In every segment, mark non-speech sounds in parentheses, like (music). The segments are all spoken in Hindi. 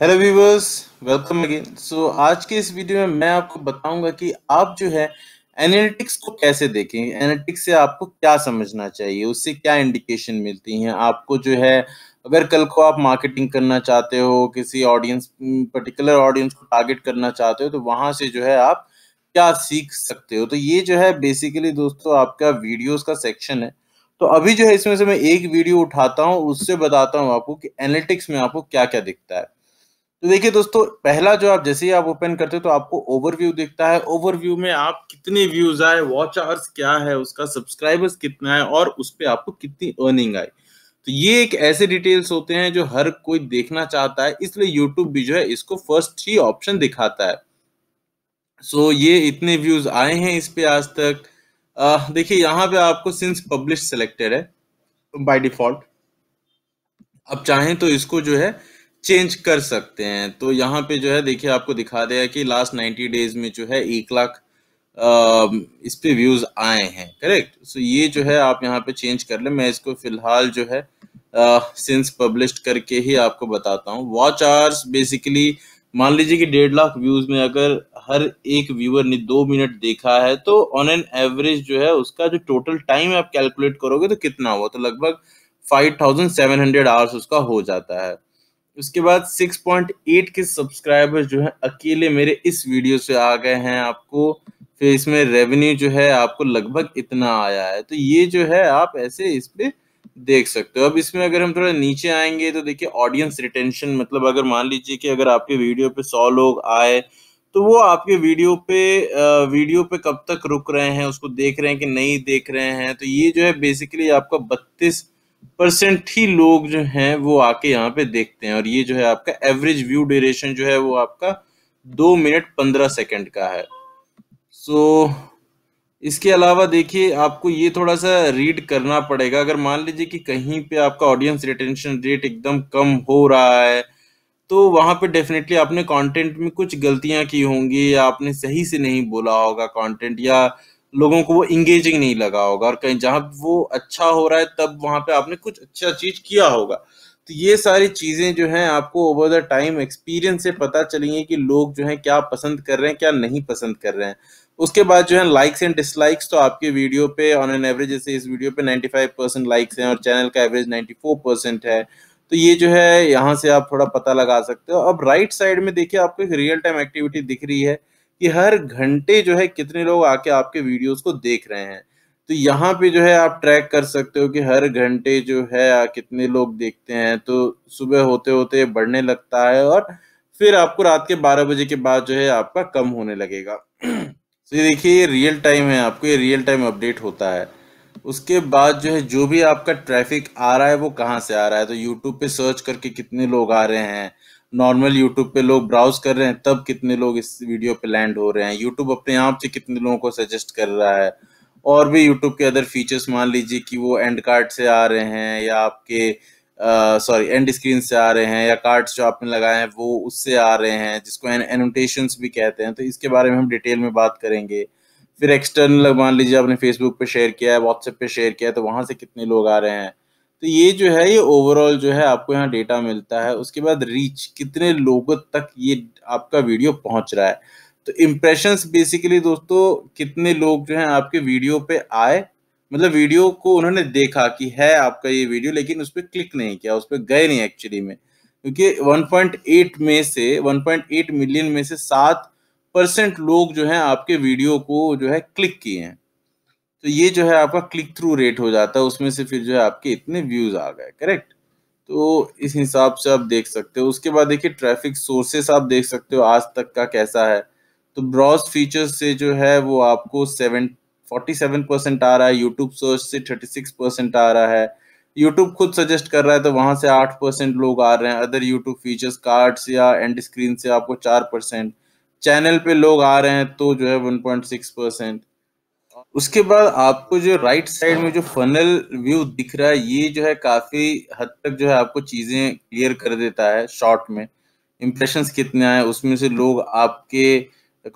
hello viewers welcome again so आज के इस वीडियो में मैं आपको बताऊंगा कि आप जो है एनालिटिक्स को कैसे देखें एनालिटिक्स से आपको क्या समझना चाहिए उससे क्या इंडिकेशन मिलती हैं आपको जो है अगर कल को आप मार्केटिंग करना चाहते हो किसी ऑडियंस पर्टिकुलर ऑडियंस को टारगेट करना चाहते हो तो वहां से जो है आप क्या सीख सकते हो तो ये जो है बेसिकली दोस्तों आपका वीडियोज का सेक्शन है तो अभी जो है इसमें से मैं एक वीडियो उठाता हूँ उससे बताता हूँ आपको कि एनालिटिक्स में आपको क्या क्या दिखता है तो देखिए दोस्तों पहला जो आप जैसे ही आप ओपन करते हो तो आपको ओवरव्यू दिखता है ओवरव्यू में आप कितने व्यूज आए वॉच आवर्स क्या है उसका सब्सक्राइबर्स कितना है और उस पर आपको कितनी अर्निंग आई तो ये एक ऐसे डिटेल्स होते हैं जो हर कोई देखना चाहता है इसलिए यूट्यूब भी जो है इसको फर्स्ट ही ऑप्शन दिखाता है सो so, ये इतने व्यूज आए हैं इस पे आज तक देखिए यहाँ पे आपको सिंस पब्लिश सिलेक्टेड है बाय डिफॉल्ट अब चाहें तो इसको जो है चेंज कर सकते हैं तो यहाँ पे जो है देखिए आपको दिखा दिया कि लास्ट नाइन्टी डेज में जो है एक लाख इस पे व्यूज आए हैं करेक्ट सो ये जो है आप यहाँ पे चेंज कर ले मैं इसको फिलहाल जो है सिंस uh, पब्लिश करके ही आपको बताता हूँ वॉच आवर्स बेसिकली मान लीजिए कि डेढ़ लाख व्यूज में अगर हर एक व्यूअर ने दो मिनट देखा है तो ऑन एन एवरेज जो है उसका जो टोटल टाइम आप कैलकुलेट करोगे तो कितना हुआ तो लगभग five thousand seven hundred hours उसका हो जाता है उसके बाद 6.8 के सब्सक्राइबर्स जो है अकेले मेरे इस वीडियो से आ गए हैं आपको फिर इसमें रेवेन्यू जो है आपको लगभग इतना आया है तो ये जो है आप ऐसे इस पर देख सकते हो अब इसमें अगर हम थोड़ा नीचे आएंगे तो देखिए ऑडियंस रिटेंशन मतलब अगर मान लीजिए कि अगर आपके वीडियो पे सौ लोग आए तो वो आपके वीडियो पे वीडियो पे कब तक रुक रहे हैं उसको देख रहे हैं कि नहीं देख रहे हैं तो ये जो है बेसिकली आपका बत्तीस परसेंट ही लोग जो हैं वो आके यहाँ पे देखते हैं और ये जो है आपका एवरेज व्यू ड्यूरेशन जो है वो आपका दो मिनट पंद्रह सेकेंड का है सो so, इसके अलावा देखिए आपको ये थोड़ा सा रीड करना पड़ेगा अगर मान लीजिए कि कहीं पे आपका ऑडियंस रिटेंशन रेट एकदम कम हो रहा है तो वहाँ पे डेफिनेटली आपने कंटेंट में कुछ गलतियाँ की होंगी या आपने सही से नहीं बोला होगा कंटेंट या लोगों को वो इंगेजिंग नहीं लगा होगा और कहीं जहां वो अच्छा हो रहा है तब वहाँ पे आपने कुछ अच्छा चीज किया होगा तो ये सारी चीज़ें जो हैं आपको ओवर द टाइम एक्सपीरियंस से पता चलेंगे कि लोग जो हैं क्या पसंद कर रहे हैं क्या नहीं पसंद कर रहे हैं उसके बाद जो है लाइक्स एंड डिसलाइक्स तो आपके वीडियो पे ऑन एन एवरेज जैसे इस वीडियो पे 95 परसेंट लाइक्स हैं और चैनल का एवरेज 94 परसेंट है तो ये जो है यहाँ से आप थोड़ा पता लगा सकते हो अब राइट साइड में देखिए आपको एक रियल टाइम एक्टिविटी दिख रही है कि हर घंटे जो है कितने लोग आके आपके वीडियोस को देख रहे हैं तो यहाँ पे जो है आप ट्रैक कर सकते हो कि हर घंटे जो है कितने लोग देखते हैं तो सुबह होते होते बढ़ने लगता है और फिर आपको रात के 12 बजे के बाद जो है आपका कम होने लगेगा (clears throat) तो ये देखिए ये रियल टाइम है आपको ये रियल टाइम अपडेट होता है उसके बाद जो है जो भी आपका ट्रैफिक आ रहा है वो कहाँ से आ रहा है तो यूट्यूब पे सर्च करके कितने लोग आ रहे हैं नॉर्मल यूट्यूब पे लोग ब्राउज कर रहे हैं तब कितने लोग इस वीडियो पे लैंड हो रहे हैं यूट्यूब अपने आप से कितने लोगों को सजेस्ट कर रहा है और भी यूट्यूब के अदर फीचर्स मान लीजिए कि वो एंड कार्ड से आ रहे हैं या आपके सॉरी एंड स्क्रीन से आ रहे हैं या कार्ड्स जो आपने लगाए हैं वो उससे आ रहे हैं जिसको एनोटेशन भी कहते हैं तो इसके बारे में हम डिटेल में बात करेंगे फिर एक्सटर्नल मान लीजिए आपने फेसबुक पे शेयर किया है व्हाट्सएप पे शेयर किया है तो वहाँ से कितने लोग आ रहे हैं तो ये जो है ये ओवरऑल जो है आपको यहाँ डेटा मिलता है उसके बाद रीच कितने लोगों तक ये आपका वीडियो पहुंच रहा है तो इम्प्रेशंस बेसिकली दोस्तों कितने लोग जो है आपके वीडियो पे आए मतलब वीडियो को उन्होंने देखा कि है आपका ये वीडियो लेकिन उस पर क्लिक नहीं किया उस पर गए नहीं एक्चुअली में क्योंकि 1.8 में से 1.8 मिलियन में से सात परसेंट लोग जो हैं आपके वीडियो को जो है क्लिक किए हैं तो ये जो है आपका क्लिक थ्रू रेट हो जाता है उसमें से फिर जो है आपके इतने व्यूज आ गए करेक्ट तो इस हिसाब से आप देख सकते हो उसके बाद देखिए ट्रैफिक सोर्सेस आप देख सकते हो आज तक का कैसा है तो ब्रॉज फीचर्स से जो है वो आपको सेवन फोर्टी सेवन परसेंट आ रहा है यूट्यूब सर्च से थर्टी सिक्स परसेंट आ रहा है यूट्यूब खुद सजेस्ट कर रहा है तो वहाँ से आठ परसेंट लोग आ रहे हैं अदर यूट्यूब फीचर्स कार्ड्स या एंड स्क्रीन से आपको चार परसेंट चैनल पे लोग आ रहे हैं तो जो है वन पॉइंट सिक्स परसेंट उसके बाद आपको जो राइट साइड में जो फनल व्यू दिख रहा है ये जो है काफी हद तक जो है आपको चीजें क्लियर कर देता है शॉर्ट में इम्प्रेशन कितने आए उसमें से लोग आपके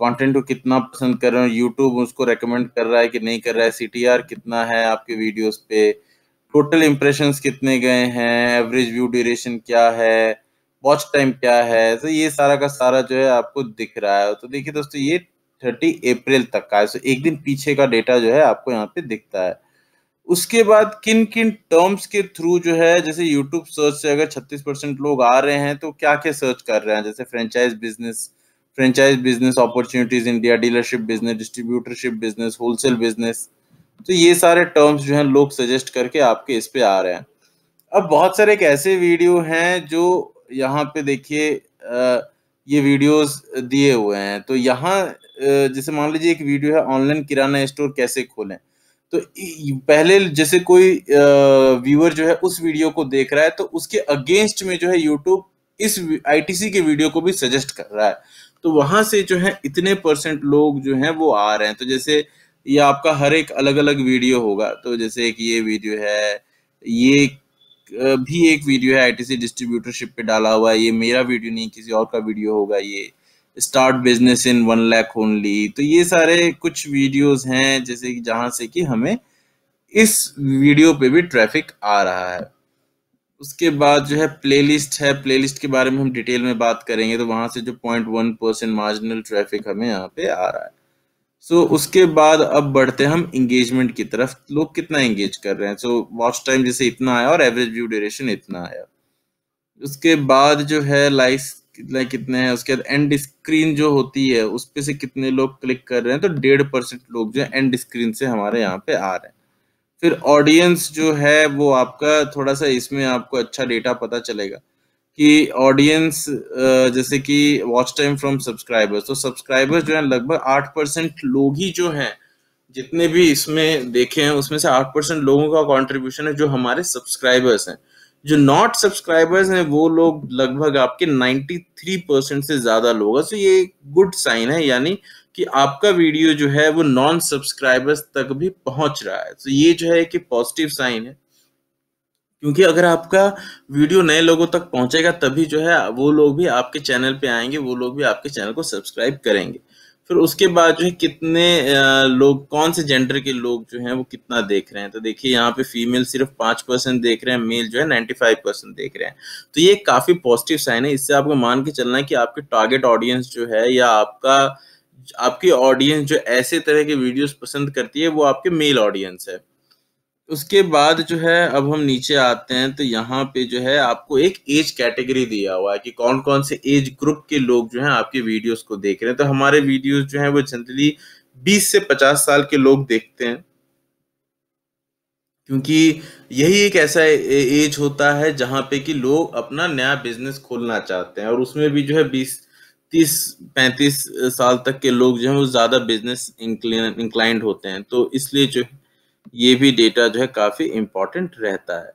कंटेंट को कितना पसंद कर रहे हैं यूट्यूब उसको रेकमेंड कर रहा है कि नहीं कर रहा है सी कितना है आपके वीडियोस पे टोटल इम्प्रेशन कितने गए हैं एवरेज व्यू ड्यूरेशन क्या है वॉच टाइम क्या है तो ये सारा का सारा जो है आपको दिख रहा है तो देखिए दोस्तों ये थर्टी अप्रैल तक का है सो एक दिन पीछे का डेटा जो है आपको यहाँ पे दिखता है उसके बाद किन किन टर्म्स के थ्रू जो है जैसे यूट्यूब सर्च से अगर 36 परसेंट लोग आ रहे हैं तो क्या क्या सर्च कर रहे हैं जैसे franchise business franchise business opportunities India dealership business distributorship business wholesale business तो ये सारे टर्म्स जो है लोग सजेस्ट करके आपके इस पे आ रहे हैं अब बहुत सारे एक ऐसे वीडियो हैं जो यहाँ पे देखिए ये वीडियोस दिए हुए हैं तो यहाँ जैसे मान लीजिए एक वीडियो है ऑनलाइन किराना स्टोर कैसे खोलें तो पहले जैसे कोई व्यूअर जो है उस वीडियो को देख रहा है तो उसके अगेंस्ट में जो है यूट्यूब इस आईटीसी के वीडियो को भी सजेस्ट कर रहा है तो वहां से जो है इतने परसेंट लोग जो है वो आ रहे हैं तो जैसे ये आपका हर एक अलग अलग वीडियो होगा तो जैसे एक ये वीडियो है ये भी एक वीडियो है आईटीसी डिस्ट्रीब्यूटरशिप पे डाला हुआ है ये मेरा वीडियो नहीं किसी और का वीडियो होगा ये start business in one lakh only तो ये सारे कुछ वीडियोस हैं जैसे कि जहां से कि हमें इस वीडियो पे भी ट्रैफिक आ रहा है उसके बाद जो है प्लेलिस्ट है प्लेलिस्ट के बारे में हम डिटेल में बात करेंगे तो वहां से जो point one percent marginal traffic हमें यहाँ पे आ रहा है सो so, उसके बाद अब बढ़ते हम इंगेजमेंट की तरफ लोग कितना एंगेज कर रहे हैं सो वॉच टाइम जैसे इतना आया और एवरेज व्यू ड्यूरेशन इतना आया उसके बाद जो है लाइक्स कितना कितने हैं उसके बाद एंड स्क्रीन जो होती है उस पर से कितने लोग क्लिक कर रहे हैं तो डेढ़ परसेंट लोग जो है एंड स्क्रीन से हमारे यहाँ पे आ रहे हैं फिर ऑडियंस जो है वो आपका थोड़ा सा इसमें आपको अच्छा डेटा पता चलेगा कि ऑडियंस जैसे कि वॉच टाइम फ्रॉम सब्सक्राइबर्स तो सब्सक्राइबर्स जो है लगभग आठ परसेंट लोग ही जो हैं जितने भी इसमें देखे हैं उसमें से आठ परसेंट लोगों का कंट्रीब्यूशन है जो हमारे सब्सक्राइबर्स हैं जो नॉट सब्सक्राइबर्स हैं वो लोग लगभग आपके 93 परसेंट से ज़्यादा लोग हैं सो तो ये गुड साइन है यानी कि आपका वीडियो जो है वो नॉन सब्सक्राइबर्स तक भी पहुंच रहा है तो ये जो है कि पॉजिटिव साइन है क्योंकि अगर आपका वीडियो नए लोगों तक पहुंचेगा तभी जो है वो लोग भी आपके चैनल पे आएंगे वो लोग भी आपके चैनल को सब्सक्राइब करेंगे फिर उसके बाद जो है कितने लोग कौन से जेंडर के लोग जो हैं वो कितना देख रहे हैं तो देखिए यहाँ पे फीमेल सिर्फ पाँच परसेंट देख रहे हैं मेल जो है नाइन्टी फाइव परसेंट देख रहे हैं तो ये काफ़ी पॉजिटिव साइन है इससे आपको मान के चलना है कि आपके टारगेट ऑडियंस जो है या आपका आपकी ऑडियंस जो ऐसे तरह के वीडियोस पसंद करती है वो आपके मेल ऑडियंस है उसके बाद जो है अब हम नीचे आते हैं तो यहाँ पे जो है आपको एक एज कैटेगरी दिया हुआ है कि कौन कौन से एज ग्रुप के लोग जो हैं आपके वीडियोस को देख रहे हैं तो हमारे वीडियोस जो हैं वो जनरली 20 से 50 साल के लोग देखते हैं क्योंकि यही एक ऐसा एज होता है जहाँ पे कि लोग अपना नया बिजनेस खोलना चाहते हैं और उसमें भी जो है बीस तीस पैंतीस साल तक के लोग जो है वो ज़्यादा बिजनेस इंक्लाइंड होते हैं तो इसलिए जो है ये भी डेटा जो है काफी इंपॉर्टेंट रहता है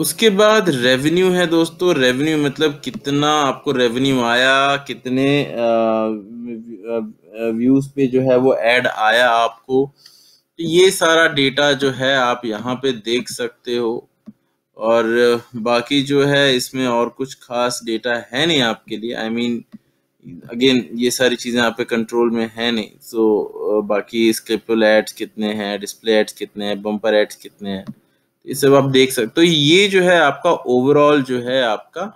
उसके बाद रेवेन्यू है दोस्तों रेवेन्यू मतलब कितना आपको रेवेन्यू आया कितने व्यूज पे जो है वो ऐड आया आपको तो ये सारा डेटा जो है आप यहाँ पे देख सकते हो और बाकी जो है इसमें और कुछ खास डेटा है नहीं आपके लिए I I mean mean, again ये सारी चीज़ें आपके पे कंट्रोल में है नहीं सो so, बाकी स्क्रिप्टल एड्स कितने हैं डिस्प्ले एड्स कितने हैं बम्पर एड्स कितने हैं ये सब आप देख सकते हो तो ये जो है आपका ओवरऑल जो है आपका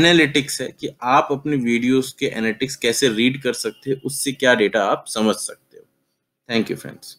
एनालिटिक्स है कि आप अपने वीडियोस के एनालिटिक्स कैसे रीड कर सकते हैं उससे क्या डेटा आप समझ सकते हो थैंक यू फ्रेंड्स